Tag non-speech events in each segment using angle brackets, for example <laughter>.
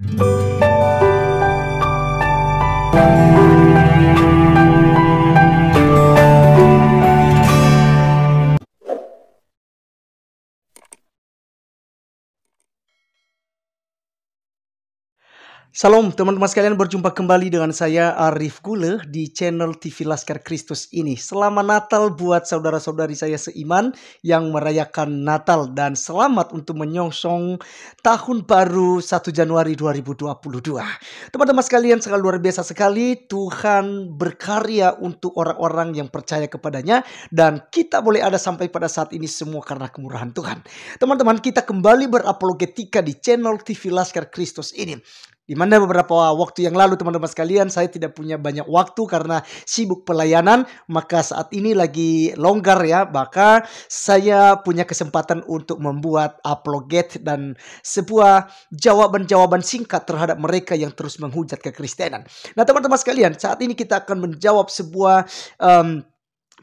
Mm-hmm. Salam teman-teman sekalian berjumpa kembali dengan saya Arif Gule di channel TV Laskar Kristus ini. Selamat Natal buat saudara-saudari saya seiman yang merayakan Natal dan selamat untuk menyongsong tahun baru 1 Januari 2022. Teman-teman sekalian sangat luar biasa sekali Tuhan berkarya untuk orang-orang yang percaya kepadanya dan kita boleh ada sampai pada saat ini semua karena kemurahan Tuhan. Teman-teman kita kembali berapologetika di channel TV Laskar Kristus ini. Di mana beberapa waktu yang lalu teman-teman sekalian saya tidak punya banyak waktu karena sibuk pelayanan maka saat ini lagi longgar ya maka saya punya kesempatan untuk membuat apologet dan sebuah jawaban-jawaban singkat terhadap mereka yang terus menghujat kekristenan. Nah teman-teman sekalian saat ini kita akan menjawab sebuah um,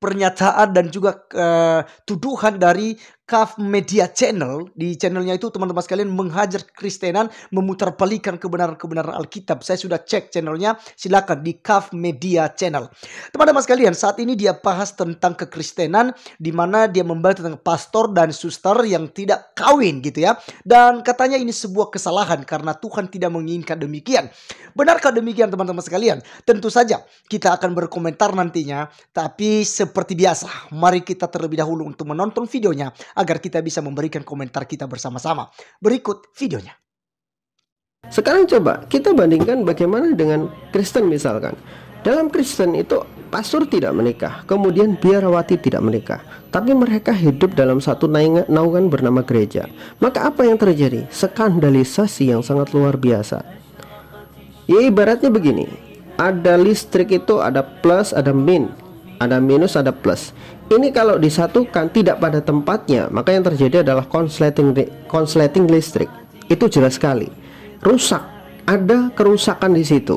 pernyataan dan juga uh, tuduhan dari Kaf Media Channel di channelnya itu teman-teman sekalian menghajar Kristenan memutarbalikan kebenaran-kebenaran Alkitab saya sudah cek channelnya silakan di Kaf Media Channel teman-teman sekalian saat ini dia bahas tentang kekristenan di mana dia membahas tentang pastor dan suster yang tidak kawin gitu ya dan katanya ini sebuah kesalahan karena Tuhan tidak menginginkan demikian benarkah demikian teman-teman sekalian tentu saja kita akan berkomentar nantinya tapi seperti biasa mari kita terlebih dahulu untuk menonton videonya agar kita bisa memberikan komentar kita bersama-sama. Berikut videonya. Sekarang coba kita bandingkan bagaimana dengan Kristen misalkan. Dalam Kristen itu pastor tidak menikah, kemudian biarawati tidak menikah, tapi mereka hidup dalam satu naungan bernama gereja. Maka apa yang terjadi? Skandalisasi yang sangat luar biasa. Ya ibaratnya begini, ada listrik itu ada plus, ada min, ada minus, ada plus ini kalau disatukan tidak pada tempatnya maka yang terjadi adalah konsleting konsleting listrik itu jelas sekali rusak ada kerusakan di situ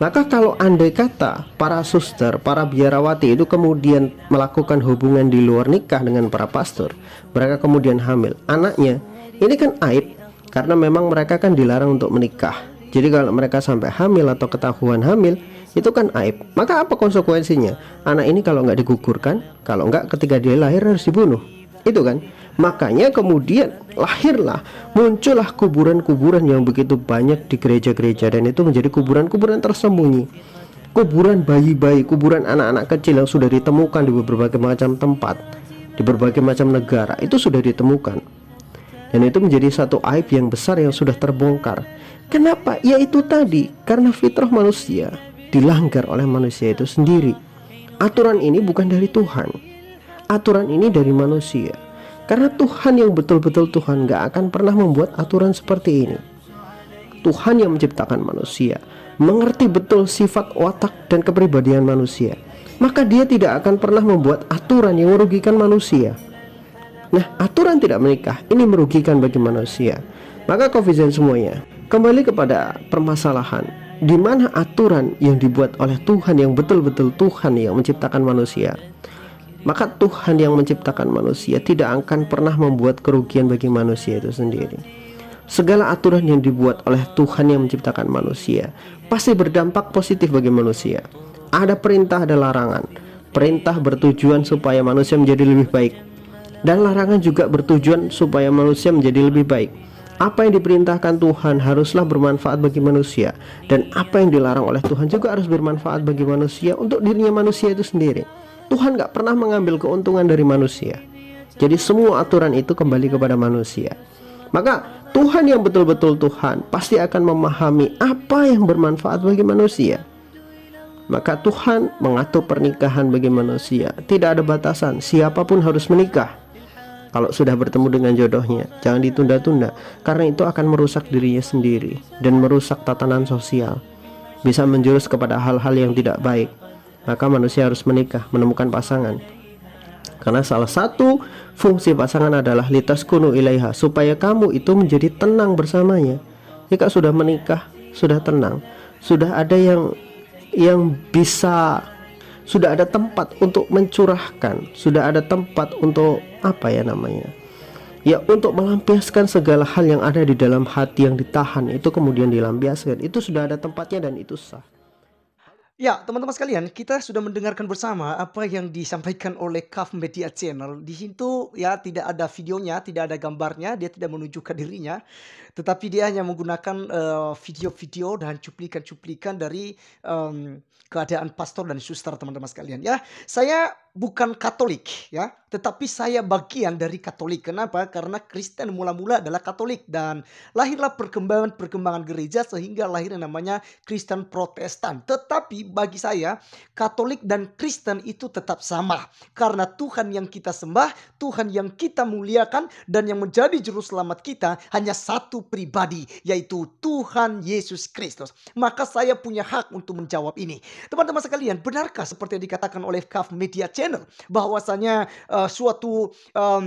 maka kalau andai kata para suster, para biarawati itu kemudian melakukan hubungan di luar nikah dengan para pastor, mereka kemudian hamil anaknya, ini kan aib karena memang mereka kan dilarang untuk menikah. Jadi kalau mereka sampai hamil atau ketahuan hamil itu kan aib. Maka apa konsekuensinya? Anak ini kalau nggak digugurkan, kalau nggak ketika dia lahir harus dibunuh. Itu kan. Makanya kemudian lahirlah muncullah kuburan-kuburan yang begitu banyak di gereja-gereja dan itu menjadi kuburan-kuburan tersembunyi. Kuburan bayi-bayi, kuburan anak-anak kecil yang sudah ditemukan di berbagai macam tempat, di berbagai macam negara itu sudah ditemukan. Dan itu menjadi satu aib yang besar yang sudah terbongkar Kenapa? Ya itu tadi, karena fitrah manusia dilanggar oleh manusia itu sendiri. Aturan ini bukan dari Tuhan. Aturan ini dari manusia. Karena Tuhan yang betul-betul Tuhan gak akan pernah membuat aturan seperti ini. Tuhan yang menciptakan manusia mengerti betul sifat watak dan kepribadian manusia. Maka dia tidak akan pernah membuat aturan yang merugikan manusia. Nah, aturan tidak menikah ini merugikan bagi manusia. Maka kau semuanya. Kembali kepada permasalahan, di mana aturan yang dibuat oleh Tuhan yang betul-betul Tuhan yang menciptakan manusia? Maka Tuhan yang menciptakan manusia tidak akan pernah membuat kerugian bagi manusia itu sendiri. Segala aturan yang dibuat oleh Tuhan yang menciptakan manusia pasti berdampak positif bagi manusia. Ada perintah, ada larangan. Perintah bertujuan supaya manusia menjadi lebih baik, dan larangan juga bertujuan supaya manusia menjadi lebih baik. Apa yang diperintahkan Tuhan haruslah bermanfaat bagi manusia dan apa yang dilarang oleh Tuhan juga harus bermanfaat bagi manusia untuk dirinya manusia itu sendiri. Tuhan gak pernah mengambil keuntungan dari manusia. Jadi semua aturan itu kembali kepada manusia. Maka Tuhan yang betul-betul Tuhan pasti akan memahami apa yang bermanfaat bagi manusia. Maka Tuhan mengatur pernikahan bagi manusia. Tidak ada batasan, siapapun harus menikah kalau sudah bertemu dengan jodohnya. Jangan ditunda-tunda, karena itu akan merusak dirinya sendiri dan merusak tatanan sosial. Bisa menjurus kepada hal-hal yang tidak baik. Maka manusia harus menikah, menemukan pasangan. Karena salah satu fungsi pasangan adalah litas kuno ilaiha supaya kamu itu menjadi tenang bersamanya. Jika sudah menikah, sudah tenang, sudah ada yang yang bisa sudah ada tempat untuk mencurahkan, sudah ada tempat untuk apa ya namanya? Ya untuk melampiaskan segala hal yang ada di dalam hati yang ditahan itu kemudian dilampiaskan. Itu sudah ada tempatnya dan itu sah. Ya, teman-teman sekalian, kita sudah mendengarkan bersama apa yang disampaikan oleh Kaf Media Channel. Di situ ya tidak ada videonya, tidak ada gambarnya, dia tidak menunjukkan dirinya, tetapi dia hanya menggunakan eh, video-video uh, dan cuplikan-cuplikan dari um, keadaan pastor dan suster teman-teman sekalian. Ya, saya bukan Katolik ya, tetapi saya bagian dari Katolik. Kenapa? Karena Kristen mula-mula adalah Katolik dan lahirlah perkembangan-perkembangan gereja sehingga lahir yang namanya Kristen Protestan. Tetapi bagi saya Katolik dan Kristen itu tetap sama karena Tuhan yang kita sembah, Tuhan yang kita muliakan dan yang menjadi juru selamat kita hanya satu pribadi yaitu Tuhan Yesus Kristus. Maka saya punya hak untuk menjawab ini. Teman-teman sekalian, benarkah seperti yang dikatakan oleh Kaf Media channel bahwasanya uh, suatu um,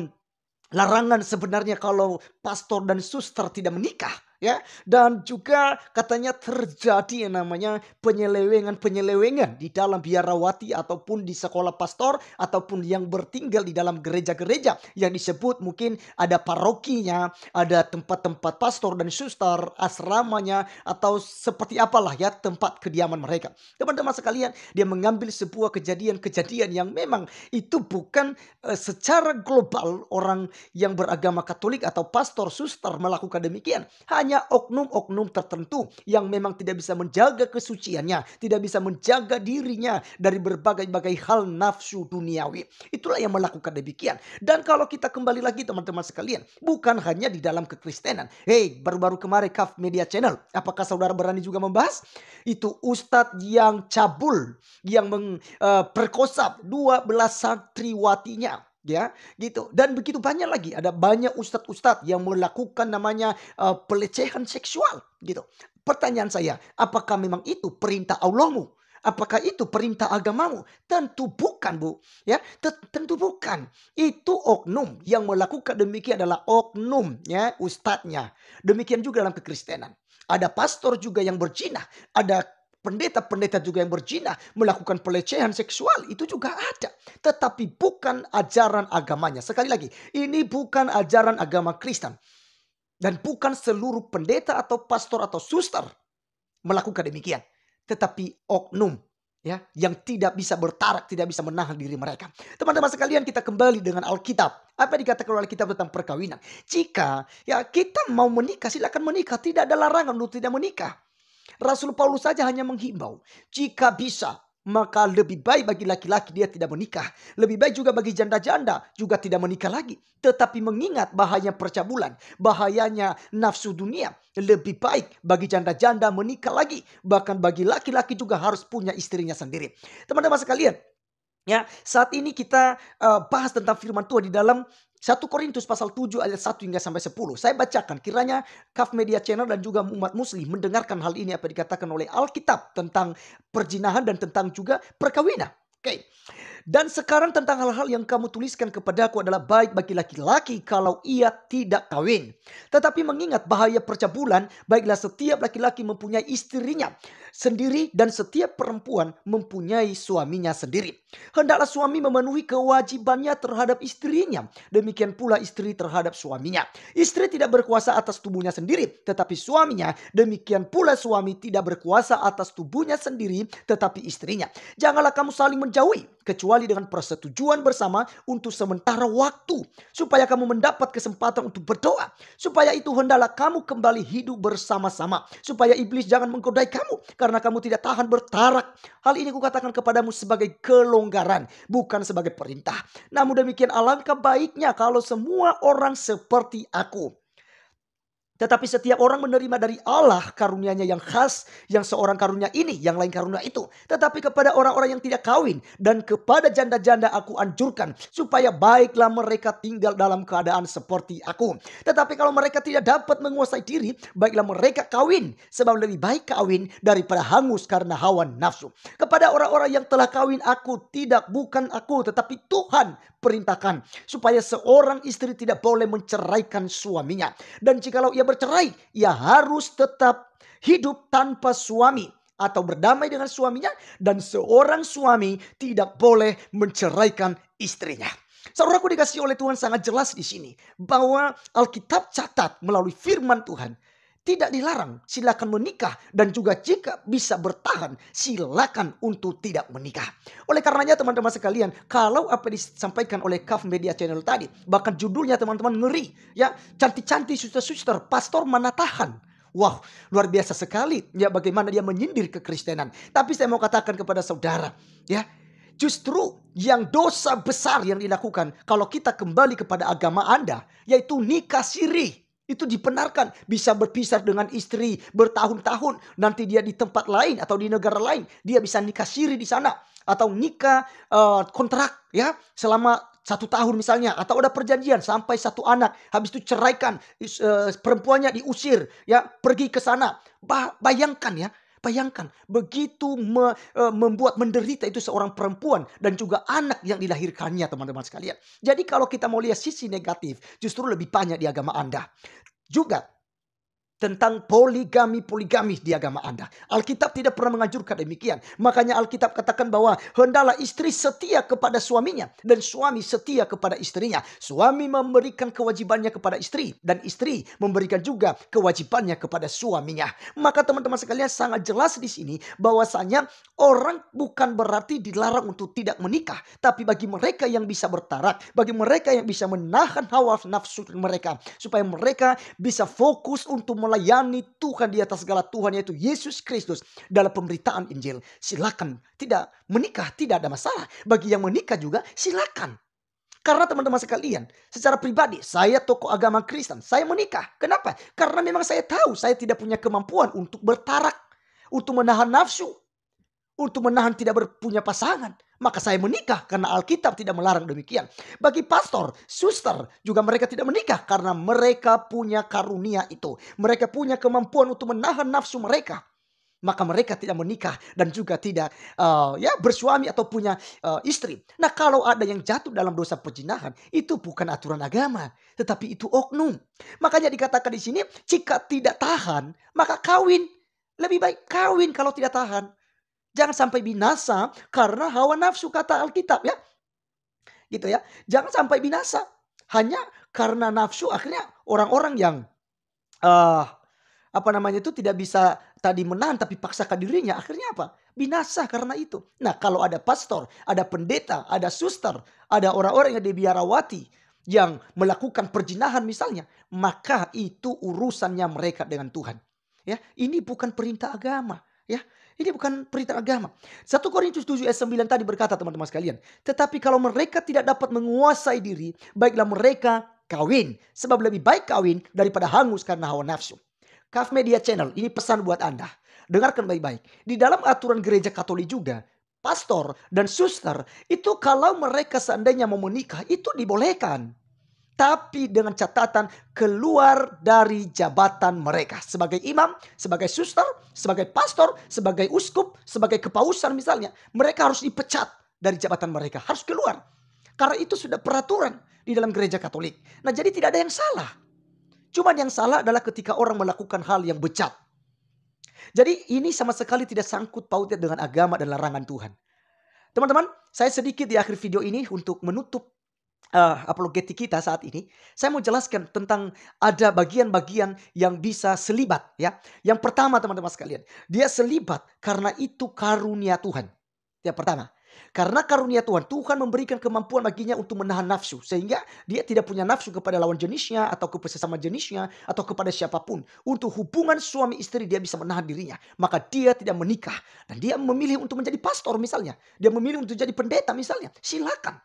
larangan sebenarnya kalau pastor dan suster tidak menikah ya dan juga katanya terjadi yang namanya penyelewengan-penyelewengan di dalam biarawati ataupun di sekolah pastor ataupun yang bertinggal di dalam gereja-gereja yang disebut mungkin ada parokinya, ada tempat-tempat pastor dan suster, asramanya atau seperti apalah ya tempat kediaman mereka. Teman-teman sekalian, dia mengambil sebuah kejadian-kejadian yang memang itu bukan uh, secara global orang yang beragama Katolik atau pastor suster melakukan demikian. Hanya hanya oknum-oknum tertentu yang memang tidak bisa menjaga kesuciannya, tidak bisa menjaga dirinya dari berbagai-bagai hal nafsu duniawi. Itulah yang melakukan demikian. Dan kalau kita kembali lagi teman-teman sekalian, bukan hanya di dalam kekristenan. Hei, baru-baru kemarin Kaf Media Channel, apakah saudara berani juga membahas? Itu ustadz yang cabul, yang memperkosa eh, uh, 12 santriwatinya ya gitu dan begitu banyak lagi ada banyak ustadz-ustadz yang melakukan namanya uh, pelecehan seksual gitu pertanyaan saya apakah memang itu perintah Allahmu apakah itu perintah agamamu tentu bukan bu ya tentu bukan itu oknum yang melakukan demikian adalah oknum ya ustadznya demikian juga dalam kekristenan ada pastor juga yang berzina ada pendeta-pendeta juga yang berzina, melakukan pelecehan seksual, itu juga ada. Tetapi bukan ajaran agamanya. Sekali lagi, ini bukan ajaran agama Kristen. Dan bukan seluruh pendeta atau pastor atau suster melakukan demikian. Tetapi oknum ya yang tidak bisa bertarak, tidak bisa menahan diri mereka. Teman-teman sekalian, kita kembali dengan Alkitab. Apa yang dikatakan oleh Alkitab tentang perkawinan? Jika ya kita mau menikah, silakan menikah. Tidak ada larangan untuk tidak menikah. Rasul Paulus saja hanya menghimbau, jika bisa maka lebih baik bagi laki-laki dia tidak menikah. Lebih baik juga bagi janda-janda juga tidak menikah lagi. Tetapi mengingat bahaya percabulan, bahayanya nafsu dunia. Lebih baik bagi janda-janda menikah lagi. Bahkan bagi laki-laki juga harus punya istrinya sendiri. Teman-teman sekalian, Ya, saat ini kita uh, bahas tentang firman Tuhan di dalam 1 Korintus pasal 7 ayat 1 hingga sampai 10. Saya bacakan kiranya Kaf Media Channel dan juga umat muslim mendengarkan hal ini apa dikatakan oleh Alkitab tentang perjinahan dan tentang juga perkawinan. Oke. Okay. Dan sekarang tentang hal-hal yang kamu tuliskan kepadaku adalah baik bagi laki-laki kalau ia tidak kawin. Tetapi mengingat bahaya percabulan, baiklah setiap laki-laki mempunyai istrinya sendiri dan setiap perempuan mempunyai suaminya sendiri. Hendaklah suami memenuhi kewajibannya terhadap istrinya, demikian pula istri terhadap suaminya. Istri tidak berkuasa atas tubuhnya sendiri, tetapi suaminya, demikian pula suami tidak berkuasa atas tubuhnya sendiri, tetapi istrinya. Janganlah kamu saling menjauhi kecuali dengan persetujuan bersama untuk sementara waktu supaya kamu mendapat kesempatan untuk berdoa supaya itu hendaklah kamu kembali hidup bersama-sama supaya iblis jangan menggodai kamu karena kamu tidak tahan bertarak hal ini kukatakan kepadamu sebagai kelonggaran bukan sebagai perintah namun demikian alangkah baiknya kalau semua orang seperti aku tetapi setiap orang menerima dari Allah karuniaNya yang khas, yang seorang karunia ini, yang lain karunia itu. Tetapi kepada orang-orang yang tidak kawin dan kepada janda-janda aku anjurkan supaya baiklah mereka tinggal dalam keadaan seperti aku. Tetapi kalau mereka tidak dapat menguasai diri, baiklah mereka kawin sebab lebih baik kawin daripada hangus karena hawa nafsu. Kepada orang-orang yang telah kawin aku tidak bukan aku tetapi Tuhan perintahkan supaya seorang istri tidak boleh menceraikan suaminya. Dan jikalau ia dia bercerai, ia harus tetap hidup tanpa suami atau berdamai dengan suaminya dan seorang suami tidak boleh menceraikan istrinya. Saudaraku dikasih oleh Tuhan sangat jelas di sini bahwa Alkitab catat melalui firman Tuhan tidak dilarang. Silakan menikah dan juga jika bisa bertahan, silakan untuk tidak menikah. Oleh karenanya teman-teman sekalian, kalau apa disampaikan oleh Kaf Media Channel tadi, bahkan judulnya teman-teman ngeri, ya cantik-cantik suster-suster, pastor mana tahan. Wow, luar biasa sekali ya bagaimana dia menyindir kekristenan. Tapi saya mau katakan kepada saudara, ya, justru yang dosa besar yang dilakukan kalau kita kembali kepada agama Anda yaitu nikah siri itu dibenarkan bisa berpisah dengan istri bertahun-tahun nanti dia di tempat lain atau di negara lain dia bisa nikah siri di sana atau nikah uh, kontrak ya selama satu tahun misalnya atau ada perjanjian sampai satu anak habis itu ceraikan uh, perempuannya diusir ya pergi ke sana ba bayangkan ya Bayangkan, begitu me, e, membuat menderita itu seorang perempuan dan juga anak yang dilahirkannya teman-teman sekalian. Jadi kalau kita mau lihat sisi negatif, justru lebih banyak di agama Anda. Juga tentang poligami-poligami di agama Anda. Alkitab tidak pernah mengajurkan demikian. Makanya Alkitab katakan bahwa hendalah istri setia kepada suaminya dan suami setia kepada istrinya. Suami memberikan kewajibannya kepada istri dan istri memberikan juga kewajibannya kepada suaminya. Maka teman-teman sekalian sangat jelas di sini bahwasanya orang bukan berarti dilarang untuk tidak menikah, tapi bagi mereka yang bisa bertarak, bagi mereka yang bisa menahan hawa nafsu mereka supaya mereka bisa fokus untuk melayani Tuhan di atas segala Tuhan yaitu Yesus Kristus dalam pemberitaan Injil. Silakan, tidak menikah tidak ada masalah. Bagi yang menikah juga silakan. Karena teman-teman sekalian, secara pribadi saya tokoh agama Kristen, saya menikah. Kenapa? Karena memang saya tahu saya tidak punya kemampuan untuk bertarak, untuk menahan nafsu, untuk menahan tidak berpunya pasangan maka saya menikah karena Alkitab tidak melarang demikian. Bagi pastor, suster juga mereka tidak menikah karena mereka punya karunia itu. Mereka punya kemampuan untuk menahan nafsu mereka maka mereka tidak menikah dan juga tidak uh, ya bersuami atau punya uh, istri. Nah, kalau ada yang jatuh dalam dosa perjinahan, itu bukan aturan agama, tetapi itu oknum. Makanya dikatakan di sini, jika tidak tahan, maka kawin. Lebih baik kawin kalau tidak tahan. Jangan sampai binasa karena hawa nafsu kata Alkitab ya. Gitu ya. Jangan sampai binasa hanya karena nafsu akhirnya orang-orang yang uh, apa namanya itu tidak bisa tadi menahan tapi paksakan dirinya akhirnya apa? Binasa karena itu. Nah, kalau ada pastor, ada pendeta, ada suster, ada orang-orang yang dibiarawati yang melakukan perjinahan misalnya, maka itu urusannya mereka dengan Tuhan. Ya, ini bukan perintah agama, ya. Ini bukan perintah agama. 1 Korintus 7 ayat 9 tadi berkata teman-teman sekalian. Tetapi kalau mereka tidak dapat menguasai diri, baiklah mereka kawin. Sebab lebih baik kawin daripada hangus karena hawa nafsu. Kaf Media Channel, ini pesan buat Anda. Dengarkan baik-baik. Di dalam aturan gereja katolik juga, pastor dan suster itu kalau mereka seandainya mau menikah itu dibolehkan tapi dengan catatan keluar dari jabatan mereka sebagai imam, sebagai suster, sebagai pastor, sebagai uskup, sebagai kepausan misalnya, mereka harus dipecat dari jabatan mereka, harus keluar. Karena itu sudah peraturan di dalam gereja Katolik. Nah, jadi tidak ada yang salah. Cuman yang salah adalah ketika orang melakukan hal yang becat. Jadi ini sama sekali tidak sangkut pautnya dengan agama dan larangan Tuhan. Teman-teman, saya sedikit di akhir video ini untuk menutup uh, apologetik kita saat ini, saya mau jelaskan tentang ada bagian-bagian yang bisa selibat ya. Yang pertama teman-teman sekalian, dia selibat karena itu karunia Tuhan. Yang pertama, karena karunia Tuhan, Tuhan memberikan kemampuan baginya untuk menahan nafsu. Sehingga dia tidak punya nafsu kepada lawan jenisnya atau kepada sesama jenisnya atau kepada siapapun. Untuk hubungan suami istri dia bisa menahan dirinya. Maka dia tidak menikah. Dan dia memilih untuk menjadi pastor misalnya. Dia memilih untuk jadi pendeta misalnya. Silakan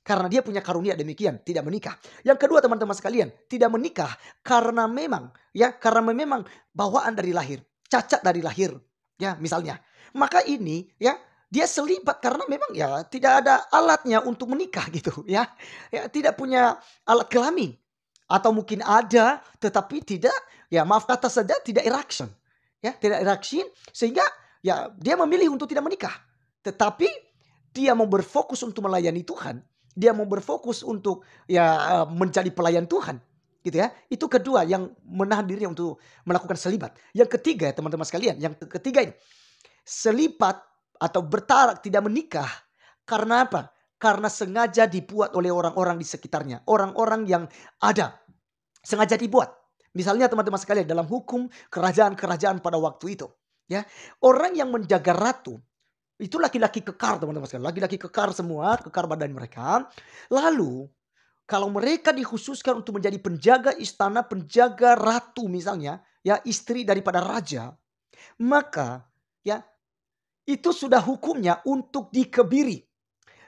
karena dia punya karunia demikian tidak menikah. Yang kedua teman-teman sekalian, tidak menikah karena memang ya karena memang bawaan dari lahir, cacat dari lahir ya misalnya. Maka ini ya dia selibat karena memang ya tidak ada alatnya untuk menikah <laughs> gitu ya. Ya tidak punya alat kelamin atau mungkin ada tetapi tidak ya maaf kata saja tidak erection. Ya, tidak erection sehingga ya dia memilih untuk tidak menikah. Tetapi dia mau berfokus untuk melayani Tuhan, dia mau berfokus untuk ya eh, menjadi pelayan Tuhan gitu ya. Itu kedua yang menahan diri untuk melakukan selibat. Yang ketiga teman-teman sekalian, yang ketiga ini selipat atau bertarak tidak menikah karena apa? Karena sengaja dibuat oleh orang-orang di sekitarnya, orang-orang yang ada sengaja dibuat. Misalnya teman-teman sekalian dalam hukum kerajaan-kerajaan pada waktu itu, ya orang yang menjaga ratu itu laki-laki kekar teman-teman sekalian. Laki-laki kekar semua, kekar badan mereka. Lalu kalau mereka dikhususkan untuk menjadi penjaga istana, penjaga ratu misalnya, ya istri daripada raja, maka ya itu sudah hukumnya untuk dikebiri.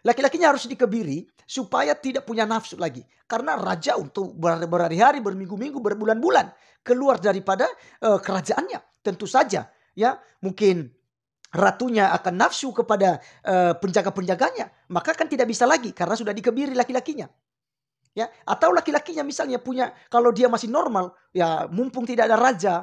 Laki-lakinya harus dikebiri supaya tidak punya nafsu lagi. Karena raja untuk berhari-hari, berminggu-minggu, berbulan-bulan keluar daripada uh, kerajaannya. Tentu saja ya mungkin ratunya akan nafsu kepada uh, penjaga-penjaganya, maka kan tidak bisa lagi karena sudah dikebiri laki-lakinya. Ya, atau laki-lakinya misalnya punya kalau dia masih normal, ya mumpung tidak ada raja,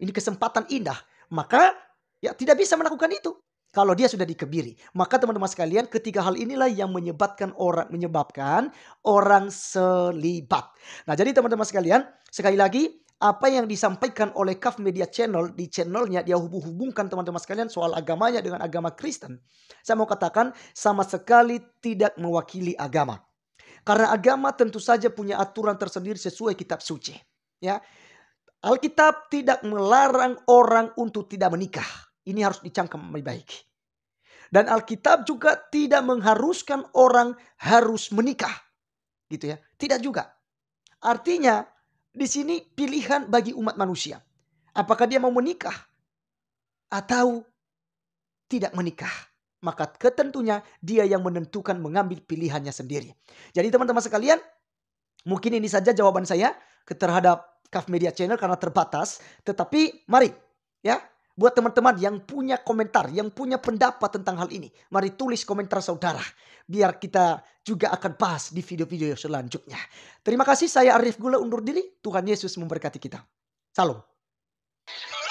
ini kesempatan indah, maka ya tidak bisa melakukan itu kalau dia sudah dikebiri. Maka teman-teman sekalian, ketiga hal inilah yang menyebabkan orang menyebabkan orang selibat. Nah, jadi teman-teman sekalian, sekali lagi apa yang disampaikan oleh Kaf Media Channel di channelnya dia hubung-hubungkan teman-teman sekalian soal agamanya dengan agama Kristen. Saya mau katakan sama sekali tidak mewakili agama. Karena agama tentu saja punya aturan tersendiri sesuai kitab suci. Ya, Alkitab tidak melarang orang untuk tidak menikah. Ini harus dicangkem lebih baik. Dan Alkitab juga tidak mengharuskan orang harus menikah. Gitu ya. Tidak juga. Artinya di sini pilihan bagi umat manusia. Apakah dia mau menikah atau tidak menikah? Maka ketentunya dia yang menentukan mengambil pilihannya sendiri. Jadi teman-teman sekalian, mungkin ini saja jawaban saya terhadap Kaf Media Channel karena terbatas. Tetapi mari ya Buat teman-teman yang punya komentar, yang punya pendapat tentang hal ini, mari tulis komentar saudara. Biar kita juga akan bahas di video-video selanjutnya. Terima kasih, saya Arif Gula undur diri. Tuhan Yesus memberkati kita. Salam.